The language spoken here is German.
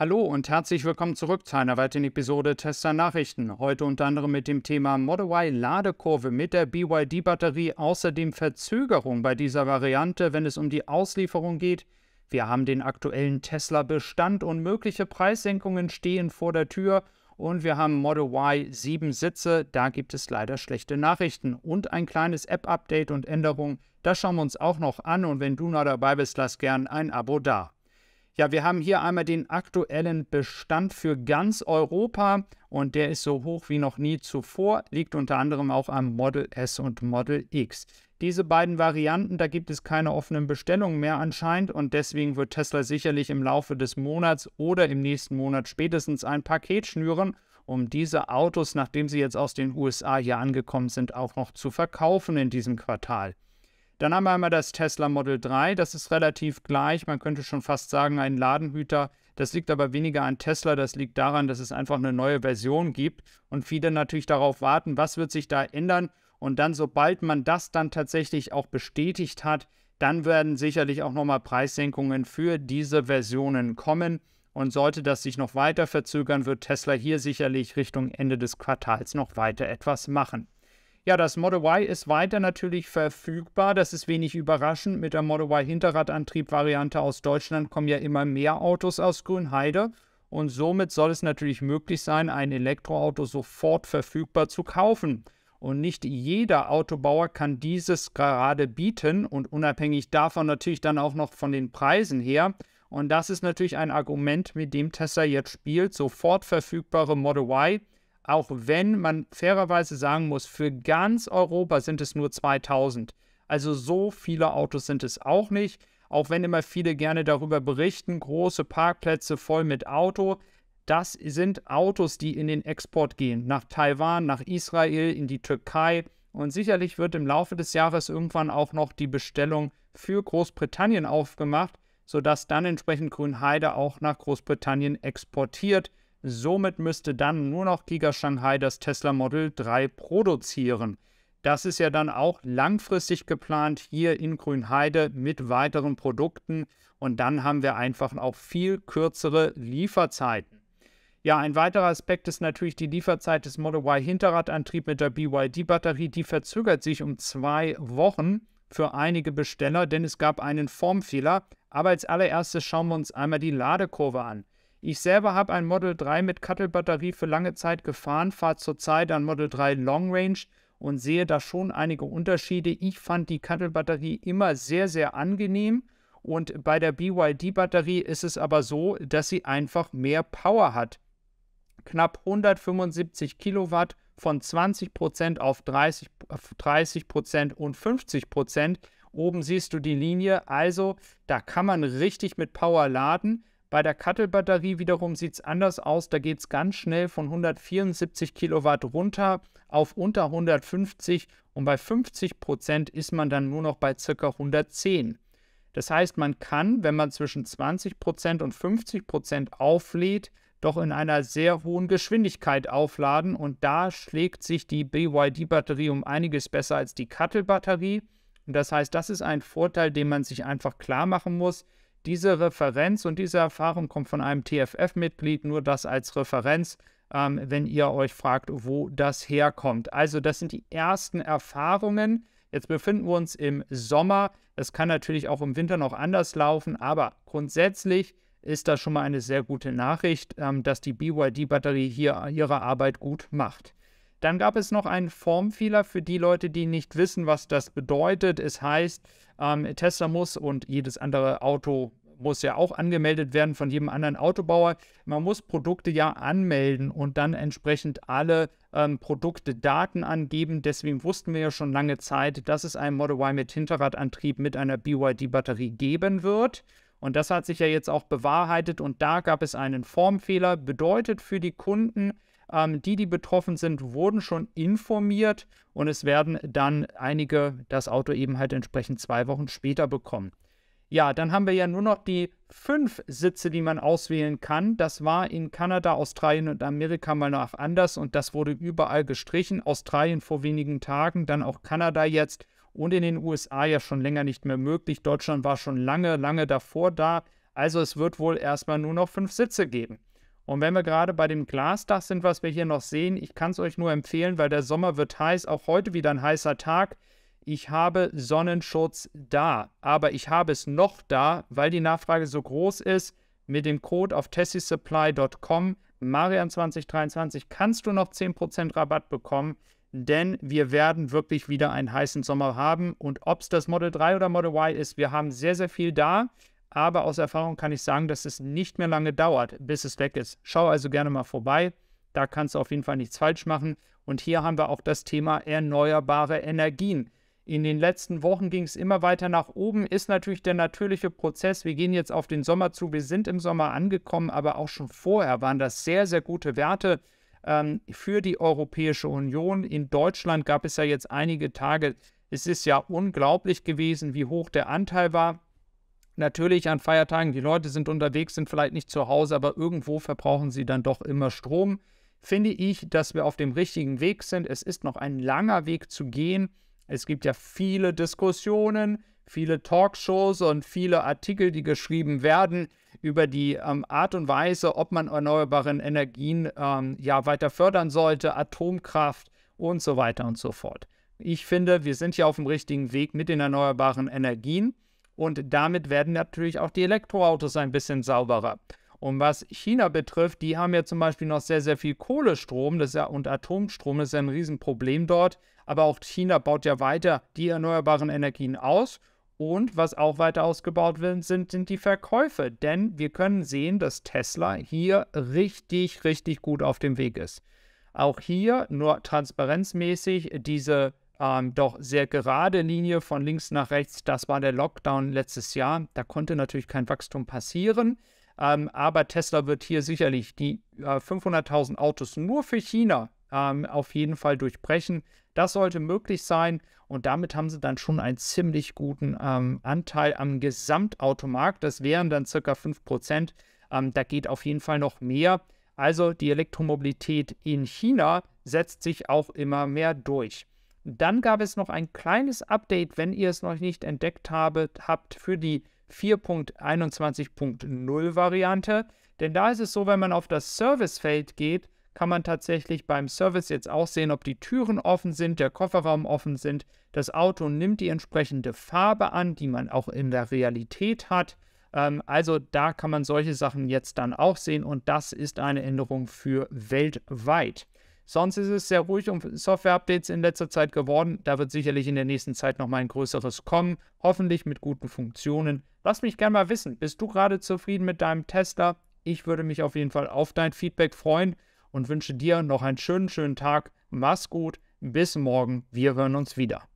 Hallo und herzlich willkommen zurück zu einer weiteren Episode Tester Nachrichten. Heute unter anderem mit dem Thema Model Y Ladekurve mit der BYD-Batterie, außerdem Verzögerung bei dieser Variante, wenn es um die Auslieferung geht. Wir haben den aktuellen Tesla-Bestand und mögliche Preissenkungen stehen vor der Tür. Und wir haben Model Y 7 Sitze, da gibt es leider schlechte Nachrichten. Und ein kleines App-Update und Änderung, das schauen wir uns auch noch an. Und wenn du noch dabei bist, lass gern ein Abo da. Ja, wir haben hier einmal den aktuellen Bestand für ganz Europa und der ist so hoch wie noch nie zuvor, liegt unter anderem auch am Model S und Model X. Diese beiden Varianten, da gibt es keine offenen Bestellungen mehr anscheinend und deswegen wird Tesla sicherlich im Laufe des Monats oder im nächsten Monat spätestens ein Paket schnüren, um diese Autos, nachdem sie jetzt aus den USA hier angekommen sind, auch noch zu verkaufen in diesem Quartal. Dann haben wir einmal das Tesla Model 3, das ist relativ gleich, man könnte schon fast sagen, ein Ladenhüter. Das liegt aber weniger an Tesla, das liegt daran, dass es einfach eine neue Version gibt und viele natürlich darauf warten, was wird sich da ändern. Und dann, sobald man das dann tatsächlich auch bestätigt hat, dann werden sicherlich auch nochmal Preissenkungen für diese Versionen kommen. Und sollte das sich noch weiter verzögern, wird Tesla hier sicherlich Richtung Ende des Quartals noch weiter etwas machen. Ja, das Model Y ist weiter natürlich verfügbar. Das ist wenig überraschend. Mit der Model Y Hinterradantrieb-Variante aus Deutschland kommen ja immer mehr Autos aus Grünheide. Und somit soll es natürlich möglich sein, ein Elektroauto sofort verfügbar zu kaufen. Und nicht jeder Autobauer kann dieses gerade bieten und unabhängig davon natürlich dann auch noch von den Preisen her. Und das ist natürlich ein Argument, mit dem Tesla jetzt spielt. Sofort verfügbare Model Y auch wenn man fairerweise sagen muss, für ganz Europa sind es nur 2000. Also so viele Autos sind es auch nicht. Auch wenn immer viele gerne darüber berichten, große Parkplätze voll mit Auto. Das sind Autos, die in den Export gehen, nach Taiwan, nach Israel, in die Türkei. Und sicherlich wird im Laufe des Jahres irgendwann auch noch die Bestellung für Großbritannien aufgemacht, sodass dann entsprechend Grünheide auch nach Großbritannien exportiert Somit müsste dann nur noch Giga Shanghai das Tesla Model 3 produzieren. Das ist ja dann auch langfristig geplant hier in Grünheide mit weiteren Produkten und dann haben wir einfach auch viel kürzere Lieferzeiten. Ja, ein weiterer Aspekt ist natürlich die Lieferzeit des Model Y Hinterradantrieb mit der BYD-Batterie. Die verzögert sich um zwei Wochen für einige Besteller, denn es gab einen Formfehler. Aber als allererstes schauen wir uns einmal die Ladekurve an. Ich selber habe ein Model 3 mit Kattelbatterie für lange Zeit gefahren, fahre zurzeit ein Model 3 Long Range und sehe da schon einige Unterschiede. Ich fand die Kattelbatterie immer sehr, sehr angenehm. Und bei der BYD-Batterie ist es aber so, dass sie einfach mehr Power hat. Knapp 175 Kilowatt von 20 auf 30, 30 und 50 Oben siehst du die Linie, also da kann man richtig mit Power laden. Bei der Kattelbatterie wiederum sieht es anders aus. Da geht es ganz schnell von 174 Kilowatt runter auf unter 150 und bei 50 Prozent ist man dann nur noch bei ca. 110. Das heißt, man kann, wenn man zwischen 20 Prozent und 50 Prozent auflädt, doch in einer sehr hohen Geschwindigkeit aufladen und da schlägt sich die BYD-Batterie um einiges besser als die Kattelbatterie. Und das heißt, das ist ein Vorteil, den man sich einfach klar machen muss diese Referenz und diese Erfahrung kommt von einem TFF-Mitglied, nur das als Referenz, ähm, wenn ihr euch fragt, wo das herkommt. Also das sind die ersten Erfahrungen. Jetzt befinden wir uns im Sommer. Es kann natürlich auch im Winter noch anders laufen, aber grundsätzlich ist das schon mal eine sehr gute Nachricht, ähm, dass die BYD-Batterie hier ihre Arbeit gut macht. Dann gab es noch einen Formfehler für die Leute, die nicht wissen, was das bedeutet. Es heißt, ähm, Tesla muss und jedes andere Auto muss ja auch angemeldet werden von jedem anderen Autobauer. Man muss Produkte ja anmelden und dann entsprechend alle ähm, Produkte Daten angeben. Deswegen wussten wir ja schon lange Zeit, dass es einen Model Y mit Hinterradantrieb mit einer BYD-Batterie geben wird. Und das hat sich ja jetzt auch bewahrheitet und da gab es einen Formfehler. Bedeutet für die Kunden, ähm, die, die betroffen sind, wurden schon informiert und es werden dann einige das Auto eben halt entsprechend zwei Wochen später bekommen. Ja, dann haben wir ja nur noch die fünf Sitze, die man auswählen kann. Das war in Kanada, Australien und Amerika mal noch anders und das wurde überall gestrichen. Australien vor wenigen Tagen, dann auch Kanada jetzt und in den USA ja schon länger nicht mehr möglich. Deutschland war schon lange, lange davor da. Also es wird wohl erstmal nur noch fünf Sitze geben. Und wenn wir gerade bei dem Glasdach sind, was wir hier noch sehen, ich kann es euch nur empfehlen, weil der Sommer wird heiß, auch heute wieder ein heißer Tag. Ich habe Sonnenschutz da, aber ich habe es noch da, weil die Nachfrage so groß ist. Mit dem Code auf tessysupply.com, Marian2023 kannst du noch 10% Rabatt bekommen, denn wir werden wirklich wieder einen heißen Sommer haben. Und ob es das Model 3 oder Model Y ist, wir haben sehr, sehr viel da aber aus Erfahrung kann ich sagen, dass es nicht mehr lange dauert, bis es weg ist. Schau also gerne mal vorbei. Da kannst du auf jeden Fall nichts falsch machen. Und hier haben wir auch das Thema erneuerbare Energien. In den letzten Wochen ging es immer weiter nach oben, ist natürlich der natürliche Prozess. Wir gehen jetzt auf den Sommer zu. Wir sind im Sommer angekommen, aber auch schon vorher waren das sehr, sehr gute Werte ähm, für die Europäische Union. In Deutschland gab es ja jetzt einige Tage. Es ist ja unglaublich gewesen, wie hoch der Anteil war natürlich an Feiertagen, die Leute sind unterwegs, sind vielleicht nicht zu Hause, aber irgendwo verbrauchen sie dann doch immer Strom. Finde ich, dass wir auf dem richtigen Weg sind. Es ist noch ein langer Weg zu gehen. Es gibt ja viele Diskussionen, viele Talkshows und viele Artikel, die geschrieben werden über die ähm, Art und Weise, ob man erneuerbaren Energien ähm, ja weiter fördern sollte, Atomkraft und so weiter und so fort. Ich finde, wir sind ja auf dem richtigen Weg mit den erneuerbaren Energien. Und damit werden natürlich auch die Elektroautos ein bisschen sauberer. Und was China betrifft, die haben ja zum Beispiel noch sehr, sehr viel Kohlestrom das ja, und Atomstrom, das ist ja ein Riesenproblem dort. Aber auch China baut ja weiter die erneuerbaren Energien aus. Und was auch weiter ausgebaut wird, sind, sind die Verkäufe. Denn wir können sehen, dass Tesla hier richtig, richtig gut auf dem Weg ist. Auch hier nur transparenzmäßig diese ähm, doch sehr gerade Linie von links nach rechts. Das war der Lockdown letztes Jahr. Da konnte natürlich kein Wachstum passieren. Ähm, aber Tesla wird hier sicherlich die äh, 500.000 Autos nur für China ähm, auf jeden Fall durchbrechen. Das sollte möglich sein. Und damit haben sie dann schon einen ziemlich guten ähm, Anteil am Gesamtautomarkt. Das wären dann circa 5%. Ähm, da geht auf jeden Fall noch mehr. Also die Elektromobilität in China setzt sich auch immer mehr durch. Dann gab es noch ein kleines Update, wenn ihr es noch nicht entdeckt habet, habt, für die 4.21.0 Variante. Denn da ist es so, wenn man auf das Servicefeld geht, kann man tatsächlich beim Service jetzt auch sehen, ob die Türen offen sind, der Kofferraum offen sind. Das Auto nimmt die entsprechende Farbe an, die man auch in der Realität hat. Ähm, also da kann man solche Sachen jetzt dann auch sehen und das ist eine Änderung für weltweit. Sonst ist es sehr ruhig um Software-Updates in letzter Zeit geworden. Da wird sicherlich in der nächsten Zeit nochmal ein größeres kommen, hoffentlich mit guten Funktionen. Lass mich gerne mal wissen, bist du gerade zufrieden mit deinem Tester? Ich würde mich auf jeden Fall auf dein Feedback freuen und wünsche dir noch einen schönen, schönen Tag. Mach's gut, bis morgen, wir hören uns wieder.